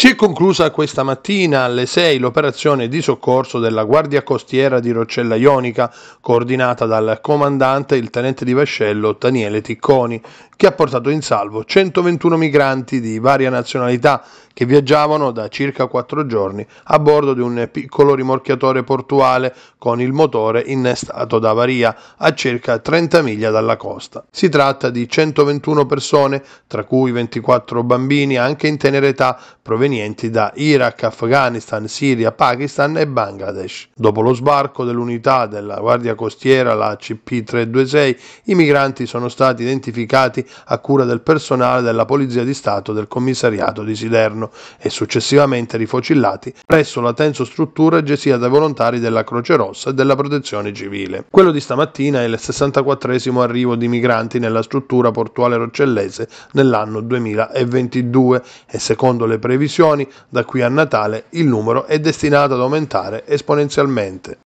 Si è conclusa questa mattina alle 6 l'operazione di soccorso della Guardia Costiera di Roccella Ionica, coordinata dal comandante il tenente di vascello Daniele Ticconi, che ha portato in salvo 121 migranti di varia nazionalità che viaggiavano da circa quattro giorni a bordo di un piccolo rimorchiatore portuale con il motore innestato da avaria a circa 30 miglia dalla costa. Si tratta di 121 persone, tra cui 24 bambini anche in tenera età, provenienti da Iraq, Afghanistan, Siria, Pakistan e Bangladesh. Dopo lo sbarco dell'unità della Guardia Costiera, la CP326, i migranti sono stati identificati a cura del personale della Polizia di Stato del commissariato di Siderno e successivamente rifocillati presso la Tenso struttura gestita dai volontari della Croce Rossa e della Protezione Civile. Quello di stamattina è il 64 arrivo di migranti nella struttura portuale roccellese nell'anno 2022 e secondo le previsioni da qui a Natale il numero è destinato ad aumentare esponenzialmente.